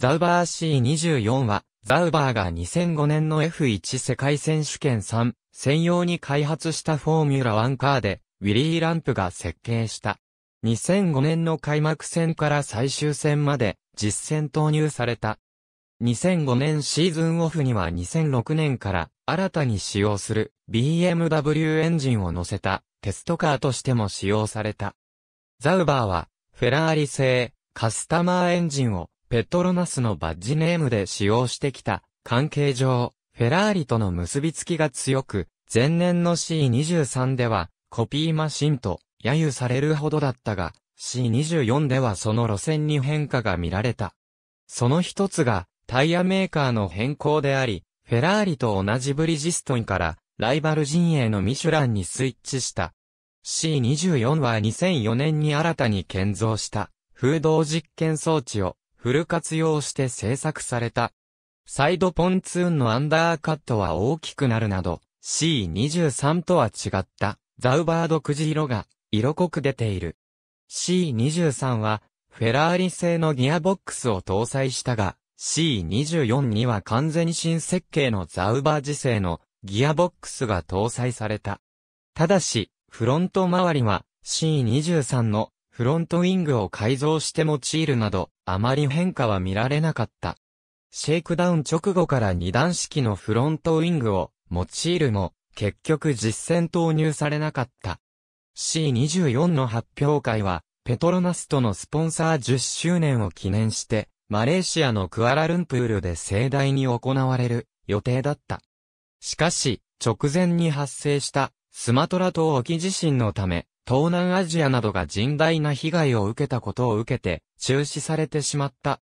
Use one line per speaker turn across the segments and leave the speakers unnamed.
ザウバー C24 は、ザウバーが2005年の F1 世界選手権3専用に開発したフォーミュラ1カーで、ウィリー・ランプが設計した。2005年の開幕戦から最終戦まで実戦投入された。2005年シーズンオフには2006年から新たに使用する BMW エンジンを乗せたテストカーとしても使用された。ザウバーはフェラーリ製カスタマーエンジンをペトロナスのバッジネームで使用してきた関係上、フェラーリとの結びつきが強く、前年の C23 ではコピーマシンと揶揄されるほどだったが、C24 ではその路線に変化が見られた。その一つがタイヤメーカーの変更であり、フェラーリと同じブリジストンからライバル陣営のミシュランにスイッチした。C24 は2004年に新たに建造した風洞実験装置をフル活用して製作された。サイドポンツーンのアンダーカットは大きくなるなど、C23 とは違った、ザウバードくじ色が色濃く出ている。C23 は、フェラーリ製のギアボックスを搭載したが、C24 には完全新設計のザウバー自製のギアボックスが搭載された。ただし、フロント周りは C23 のフロントウィングを改造して用いるなど、あまり変化は見られなかった。シェイクダウン直後から二段式のフロントウィングを用いるも、結局実戦投入されなかった。C24 の発表会は、ペトロナスとのスポンサー10周年を記念して、マレーシアのクアラルンプールで盛大に行われる予定だった。しかし、直前に発生したスマトラ島沖地震のため、東南アジアなどが甚大な被害を受けたことを受けて、中止されてしまった。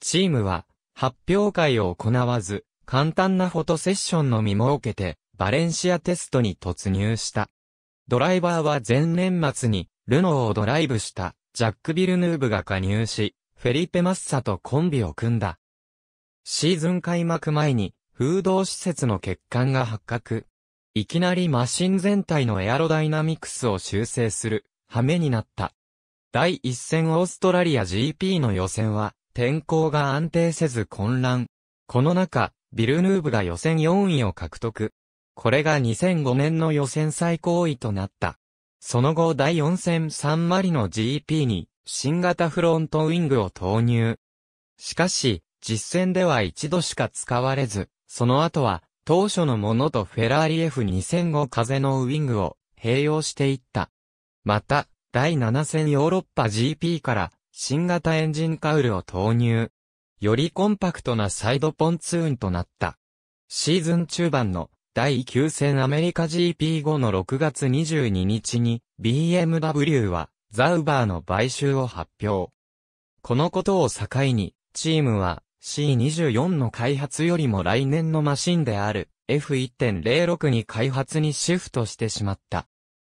チームは、発表会を行わず、簡単なフォトセッションのみ設けて、バレンシアテストに突入した。ドライバーは前年末に、ルノーをドライブした、ジャック・ビルヌーブが加入し、フェリペ・マッサとコンビを組んだ。シーズン開幕前に、風洞施設の欠陥が発覚。いきなりマシン全体のエアロダイナミクスを修正する、羽目になった。第一戦オーストラリア GP の予選は、天候が安定せず混乱。この中、ビルヌーブが予選4位を獲得。これが2005年の予選最高位となった。その後第4戦サンマリの GP に新型フロントウィングを投入。しかし、実戦では一度しか使われず、その後は当初のものとフェラーリ F2005 風のウィングを併用していった。また、第7戦ヨーロッパ GP から新型エンジンカウルを投入。よりコンパクトなサイドポンツーンとなった。シーズン中盤の第9戦アメリカ GP 後の6月22日に BMW はザウバーの買収を発表。このことを境にチームは C24 の開発よりも来年のマシンである F1.06 に開発にシフトしてしまった。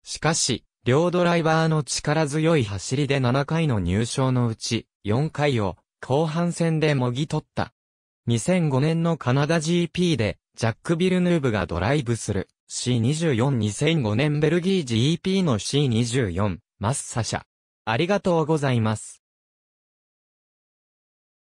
しかし、両ドライバーの力強い走りで7回の入賞のうち4回を後半戦でもぎ取った。2005年のカナダ GP でジャック・ビルヌーブがドライブする C242005 年ベルギー GP の C24 マッサ社。ありがとうございます。